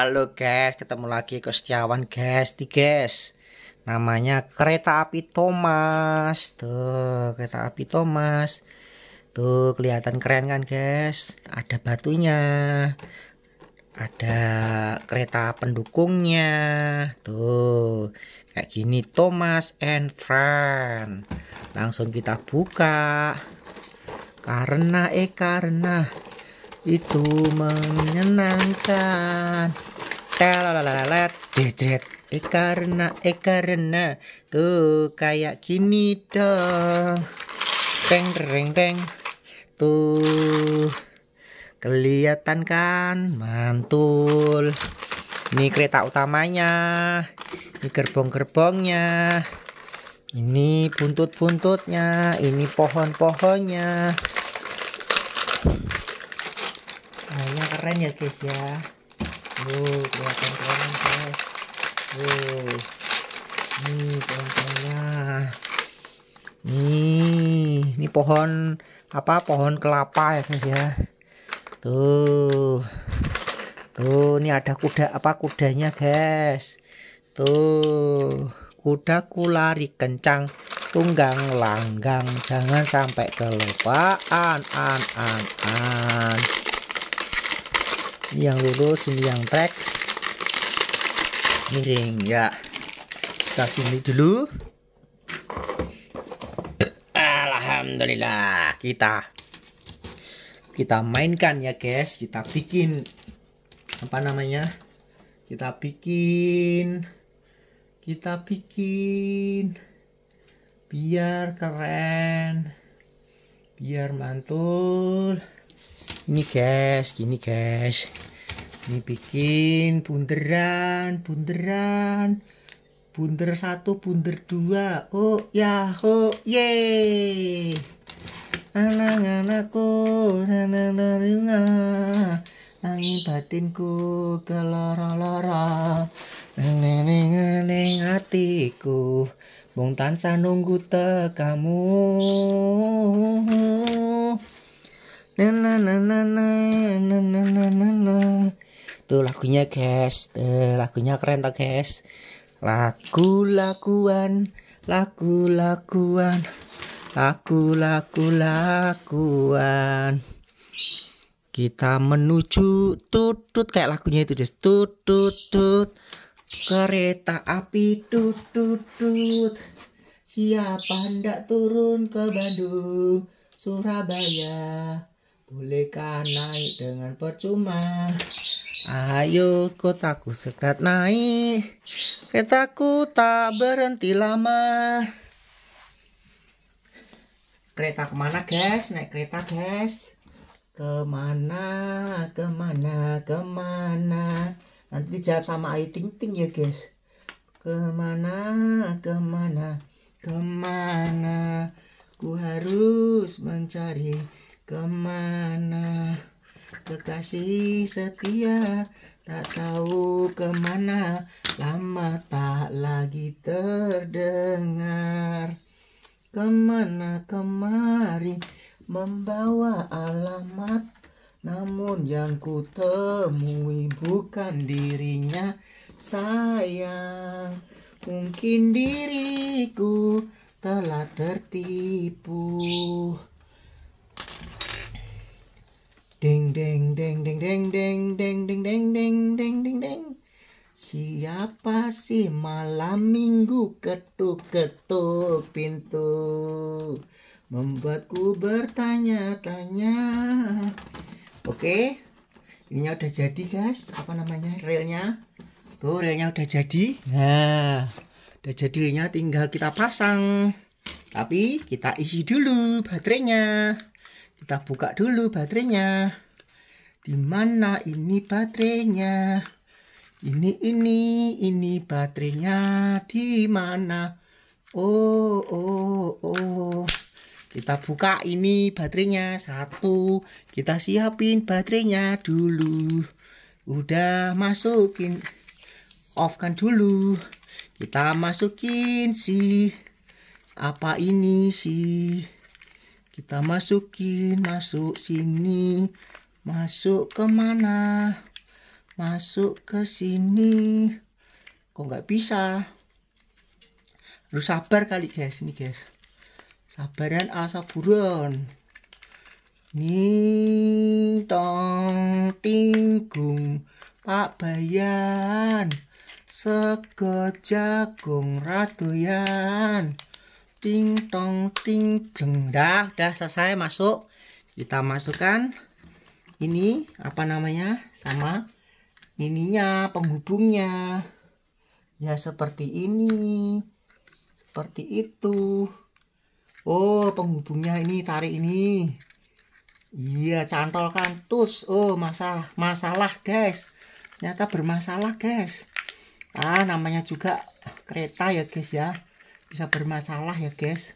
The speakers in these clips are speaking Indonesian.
Halo guys, ketemu lagi ke Setiawan guys, di guys. Namanya kereta api Thomas. Tuh, kereta api Thomas. Tuh, kelihatan keren kan guys? Ada batunya. Ada kereta pendukungnya. Tuh, kayak gini Thomas and Friend. Langsung kita buka. Karena eh karena itu menyenangkan Telalalalat, jejet. eh karena eh karena tuh kayak gini dong teng reng teng tuh kelihatan kan mantul ini kereta utamanya ini gerbong-gerbongnya ini buntut-buntutnya ini pohon-pohonnya keren ya guys ya wow kelihatan keren guys wow ini pohon-pohonnya nih ini pohon apa pohon kelapa ya guys ya tuh tuh ini ada kuda apa kudanya guys tuh kudaku lari kencang tunggang langgang jangan sampai kelupaan an an an, an ini yang lurus ini yang track miring ya kita sini dulu Alhamdulillah kita kita mainkan ya guys kita bikin apa namanya kita bikin kita bikin biar keren biar mantul ini guys, gini guys. Ini bikin bunderan, bunderan. Bunder satu, bunder dua. Oh ya, oh ye. anak anakku nananarunga. Angin batinku kelora-lora. Neneng-neneng hatiku. Bung tansah nunggu tekamu na tuh lagunya guys tuh, lagunya keren tak guys lagu lakuan lagu lakuan lagu lagu lakuan kita menuju tutut kayak lagunya itu guys tutut tut kereta api tutut tut siapa hendak turun ke Bandung Surabaya Bolehkah naik dengan percuma? Ayo kotaku sekat naik Keretaku tak berhenti lama Kereta kemana guys? Naik kereta guys Kemana, kemana, kemana Nanti dijawab sama Ayu Ting Ting ya guys Kemana, kemana, kemana Ku harus mencari kemana kekasih setia tak tahu kemana lama tak lagi terdengar kemana kemari membawa alamat namun yang ku temui bukan dirinya sayang mungkin diriku telah tertipu Ding ding ding ding ding ding ding ding ding ding ding ding ding. Siapa sih malam minggu ketuk-ketuk pintu Membuatku bertanya-tanya Oke Ini udah jadi guys Apa namanya realnya Tuh realnya udah jadi Nah Udah jadi tinggal kita pasang Tapi kita isi dulu baterainya kita buka dulu baterainya. Di mana ini baterainya? Ini ini ini baterainya di mana? Oh oh oh. Kita buka ini baterainya satu. Kita siapin baterainya dulu. Udah masukin off kan dulu. Kita masukin si apa ini sih? Kita masukin, masuk sini. Masuk kemana? Masuk ke sini. Kok nggak bisa? Harus sabar kali guys, ini guys. Sabaran asa buron. ini tong tinggung Pak Bayan sego jagung ratuyan ting tong ting bleng dah udah selesai masuk kita masukkan ini apa namanya sama ininya penghubungnya ya seperti ini seperti itu oh penghubungnya ini tarik ini iya cantolkan tus oh masalah masalah guys ternyata bermasalah guys ah namanya juga kereta ya guys ya bisa bermasalah ya guys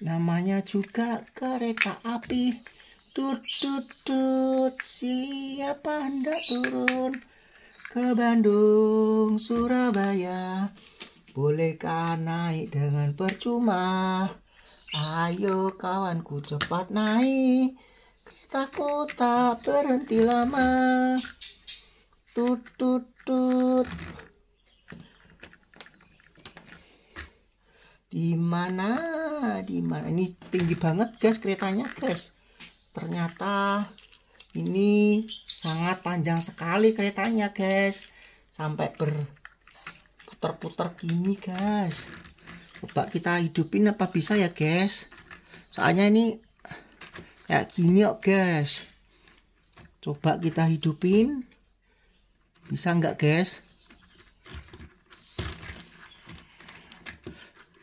namanya juga kereta api tut tut tut siapa hendak turun ke Bandung Surabaya bolehkah naik dengan percuma ayo kawanku cepat naik keretaku tak berhenti lama tut tut tut di mana di mana ini tinggi banget guys keretanya guys ternyata ini sangat panjang sekali keretanya guys sampai berputar-putar gini guys coba kita hidupin apa bisa ya guys soalnya ini kayak gini kok guys coba kita hidupin bisa enggak guys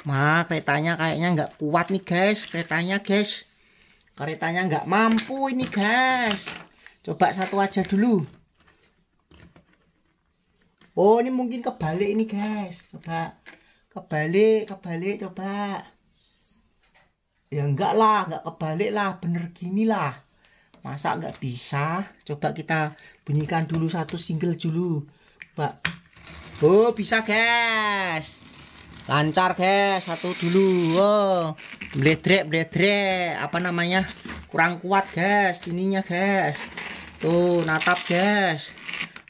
Nah, keretanya kayaknya nggak kuat nih guys, keretanya guys. Keretanya nggak mampu ini guys. Coba satu aja dulu. Oh, ini mungkin kebalik ini guys. Coba kebalik, kebalik, coba. Ya enggak lah, nggak kebalik lah, bener gini lah. Masa nggak bisa? Coba kita bunyikan dulu satu single dulu. Coba. Oh, bisa guys lancar guys satu dulu wow. Oh. bledrek bledrek apa namanya kurang kuat guys ininya guys tuh natap guys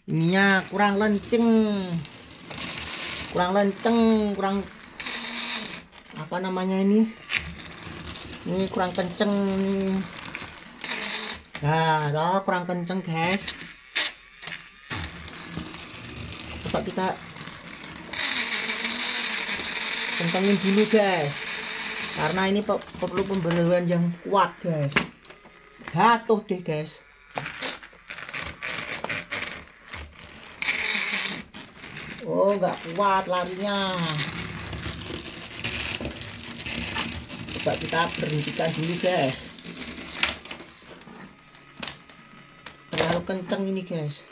ininya kurang lenceng kurang lenceng kurang apa namanya ini ini kurang kenceng nah toh kurang kenceng guys coba kita kentangin dulu guys karena ini pe perlu pembeneran yang kuat guys jatuh deh guys oh nggak kuat larinya coba kita berhentikan dulu guys terlalu kenceng ini guys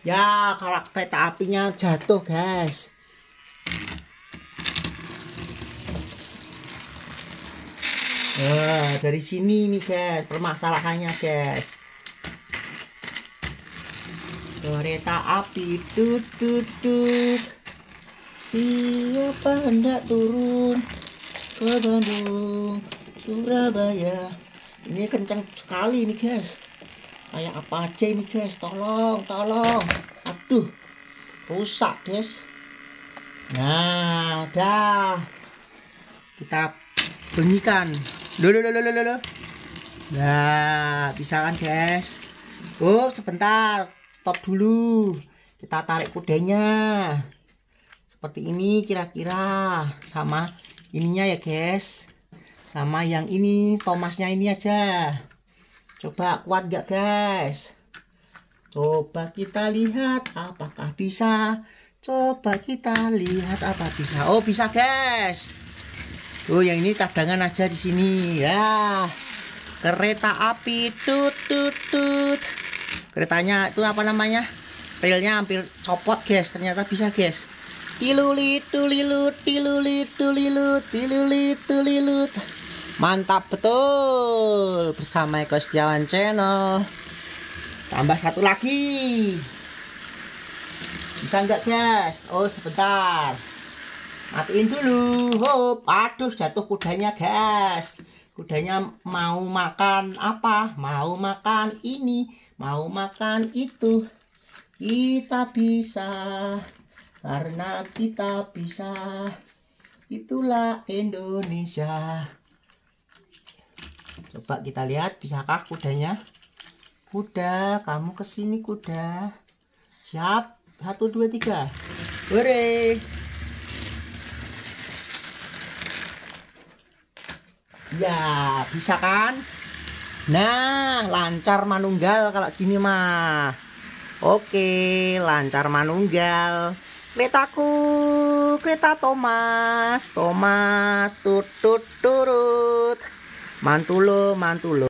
Ya, kalau kereta apinya jatuh, guys. Nah, dari sini nih, guys, permasalahannya, guys. Kereta api tut tut tut. Siapa hendak turun ke Bandung, Surabaya? Ini kencang sekali nih, guys kayak apa aja ini guys tolong tolong aduh rusak guys nah dah kita bunyikan lo lo lo lo nah bisa kan guys oh sebentar stop dulu kita tarik kudanya seperti ini kira-kira sama ininya ya guys sama yang ini Thomasnya ini aja Coba kuat gak guys? Coba kita lihat apakah bisa. Coba kita lihat apa bisa. Oh bisa guys. Tuh yang ini cadangan aja di sini ya. Kereta api tut tut tut. Keretanya itu apa namanya? Relnya hampir copot guys. Ternyata bisa guys tilulit tulilut tilulit tulilut tilulit tulilut mantap betul bersama Eko Setiawan Channel tambah satu lagi bisa enggak guys oh sebentar matiin dulu hop aduh jatuh kudanya guys kudanya mau makan apa mau makan ini mau makan itu kita bisa karena kita bisa itulah Indonesia Coba kita lihat bisakah kudanya? Kuda, kamu kesini kuda. Siap. Satu, dua, tiga. Hore. Ya, bisa kan? Nah, lancar manunggal kalau gini mah. Oke, lancar manunggal. Keretaku, kereta Thomas, Thomas, tutut turut mantul lo, mantul lo